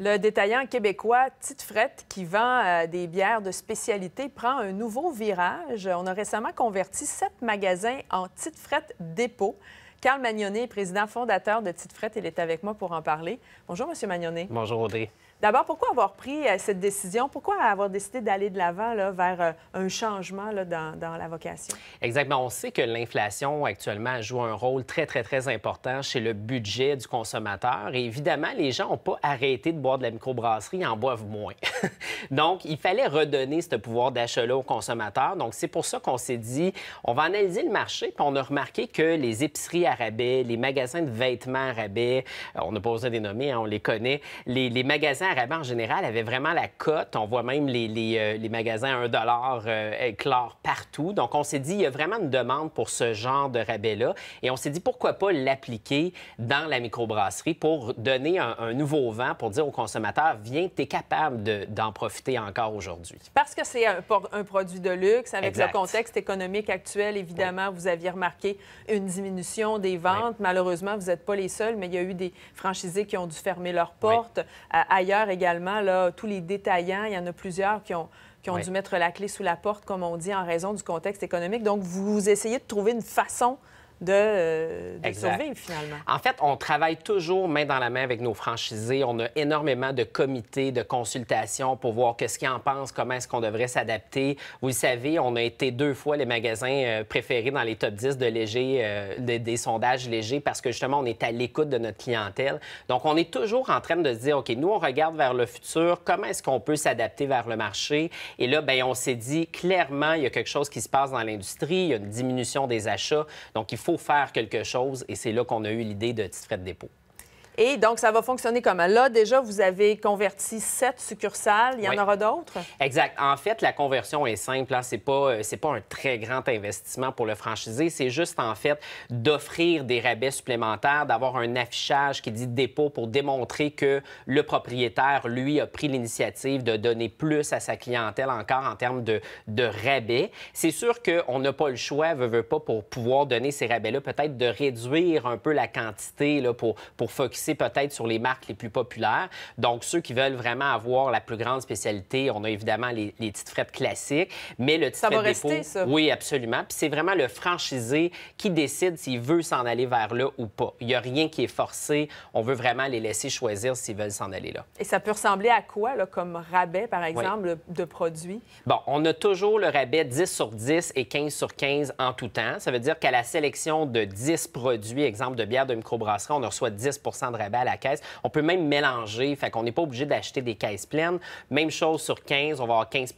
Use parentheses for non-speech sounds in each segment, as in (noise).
Le détaillant québécois Tite qui vend euh, des bières de spécialité, prend un nouveau virage. On a récemment converti sept magasins en Tite dépôt. Carl Magnonnet président fondateur de Tite Il est avec moi pour en parler. Bonjour, Monsieur Magnonnet. Bonjour, Audrey. D'abord, pourquoi avoir pris euh, cette décision? Pourquoi avoir décidé d'aller de l'avant vers euh, un changement là, dans, la vocation? Exactement. On sait que l'inflation actuellement joue un rôle très, très, très important chez le budget du consommateur. Et évidemment, les gens n'ont pas arrêté de boire de la microbrasserie, ils en boivent moins. (laughs) Donc, il fallait redonner ce pouvoir d'achat-là aux consommateurs. Donc, c'est pour ça qu'on s'est dit, on va analyser le marché, puis on a remarqué que les épiceries à rabais, les magasins de vêtements à rabais, on n'a pas besoin de les nommer, hein, on les connaît, les, les magasins rabais en général, avait vraiment la cote. On voit même les, euh, magasins à 1 dollar euh, éclore partout. Donc, on s'est dit, il y a vraiment une demande pour ce genre de rabais-là. Et on s'est dit, pourquoi pas l'appliquer dans la microbrasserie pour donner un, nouveau vent, pour dire aux consommateurs, viens, tu es capable d'en profiter encore aujourd'hui. Parce que c'est un, produit de luxe. Avec le contexte économique actuel, évidemment, vous aviez remarqué une diminution des ventes. Malheureusement, vous n'êtes pas les seuls, mais il y a eu des franchisés qui ont dû fermer leurs portes euh, ailleurs également, tous les détaillants, il y en a plusieurs qui ont, dû mettre la clé sous la porte, comme on dit, en raison du contexte économique. Donc, vous essayez de trouver une façon de, euh, finalement. En fait, on travaille toujours main dans la main avec nos franchisés. On a énormément de comités, de consultations pour voir qu'est-ce qu'ils en pensent, comment est-ce qu'on devrait s'adapter. Vous le savez, on a été deux fois les magasins euh, préférés dans les top 10 de léger, euh, des, sondages légers parce que justement, on est à l'écoute de notre clientèle. Donc, on est toujours en train de se dire, OK, nous, on regarde vers le futur, comment est-ce qu'on peut s'adapter vers le marché? Et là, bien, on s'est dit, clairement, il y a quelque chose qui se passe dans l'industrie, il y a une diminution des achats. Donc, il faut faut faire quelque chose et c'est là qu'on a eu l'idée de de Dépôt. Et donc, ça va fonctionner comme Là, déjà, vous avez converti sept succursales. Il y en aura d'autres? Exact. En fait, la conversion est simple. Hein. Ce n'est pas, euh, pas un très grand investissement pour le franchisé. C'est juste, en fait, d'offrir des rabais supplémentaires, d'avoir un affichage qui dit dépôt pour démontrer que le propriétaire, lui, a pris l'initiative de donner plus à sa clientèle encore en termes de, rabais. C'est sûr qu'on n'a pas le choix, veut, pas, pour pouvoir donner ces rabais-là, peut-être de réduire un peu la quantité là, pour, pour focuser peut-être sur les marques les plus populaires. Donc, ceux qui veulent vraiment avoir la plus grande spécialité, on a évidemment les, petites frettes classiques, mais le titre ça va rester, ça. Oui, absolument. Puis c'est vraiment le franchisé qui décide s'il veut s'en aller vers là ou pas. Il n'y a rien qui est forcé. On veut vraiment les laisser choisir s'ils veulent s'en aller là. Et ça peut ressembler à quoi, comme rabais, par exemple, de produits? Bon, on a toujours le rabais 10 sur 10 et 15 sur 15 en tout temps. Ça veut dire qu'à la sélection de 10 produits, exemple de bière de microbrasserie, on reçoit 10 de rabais à la caisse. On peut même mélanger, fait qu'on n'est pas obligé d'acheter des caisses pleines. Même chose sur 15, on va avoir 15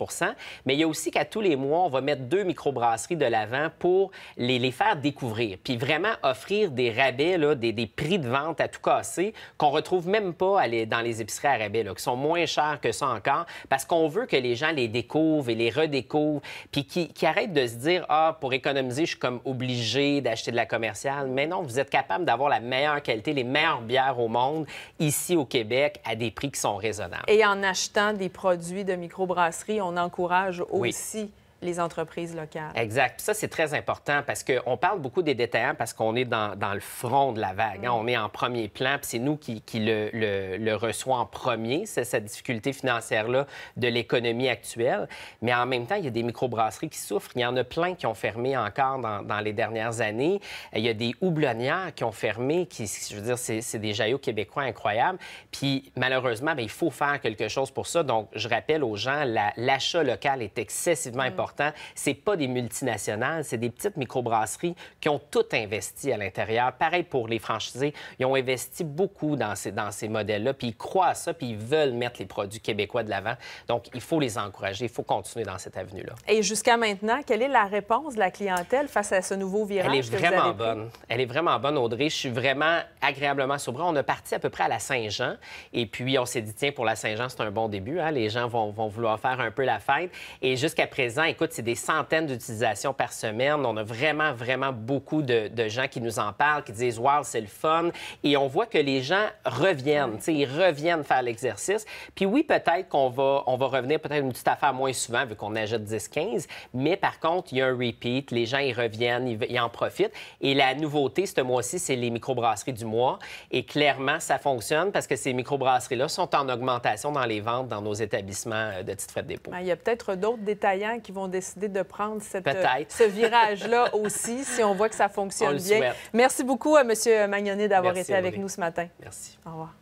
Mais il y a aussi qu'à tous les mois, on va mettre deux microbrasseries de l'avant pour les, faire découvrir. Puis vraiment offrir des rabais, là, des, prix de vente à tout casser qu'on retrouve même pas dans les épiceries à rabais, qui sont moins chers que ça encore, parce qu'on veut que les gens les découvrent et les redécouvrent, puis qui, arrêtent de se dire, ah, pour économiser, je suis comme obligé d'acheter de la commerciale. Mais non, vous êtes capable d'avoir la meilleure qualité, les meilleures bières au monde, ici au Québec, à des prix qui sont raisonnables. Et en achetant des produits de microbrasserie, on encourage aussi les entreprises locales. Exact. ça, c'est très important parce qu'on parle beaucoup des détaillants parce qu'on est dans, le front de la vague. Hein. Mm. On est en premier plan, puis c'est nous qui, le, reçoit en premier, C'est cette difficulté financière-là de l'économie actuelle. Mais en même temps, il y a des microbrasseries qui souffrent. Il y en a plein qui ont fermé encore dans, les dernières années. Il y a des houblonnières qui ont fermé, qui, je veux dire, c'est des jaillots québécois incroyables. Puis malheureusement, ben, il faut faire quelque chose pour ça. Donc, je rappelle aux gens, l'achat local est excessivement mm. important c'est pas des multinationales, c'est des petites micro brasseries qui ont tout investi à l'intérieur. Pareil pour les franchisés, ils ont investi beaucoup dans ces, dans ces modèles-là, puis ils croient à ça, puis ils veulent mettre les produits québécois de l'avant. Donc, il faut les encourager, il faut continuer dans cette avenue-là. Et jusqu'à maintenant, quelle est la réponse de la clientèle face à ce nouveau virage? Elle est vraiment bonne. Elle est vraiment bonne, Audrey. Je suis vraiment agréablement surpris. On a parti à peu près à la Saint-Jean, et puis on s'est dit, tiens, pour la Saint-Jean, c'est un bon début. Hein? Les gens vont, vont, vouloir faire un peu la fête. Et jusqu'à présent, c'est des centaines d'utilisations par semaine. On a vraiment, vraiment beaucoup de, gens qui nous en parlent, qui disent Wow, c'est le fun. Et on voit que les gens reviennent, ils reviennent faire l'exercice. Puis oui, peut-être qu'on va, on va revenir peut-être une petite affaire moins souvent, vu qu'on achète 10-15. Mais par contre, il y a un repeat. Les gens, ils reviennent, ils, en profitent. Et la nouveauté, ce mois-ci, c'est les microbrasseries du mois. Et clairement, ça fonctionne parce que ces microbrasseries-là sont en augmentation dans les ventes dans nos établissements euh, de petites frais de dépôt. Ben, il y a peut-être d'autres détaillants qui vont décidé de prendre cette, euh, ce virage-là (laughs) aussi, si on voit que ça fonctionne bien. Merci beaucoup à euh, M. Magnonet d'avoir été avec nous ce matin. Merci. Au revoir.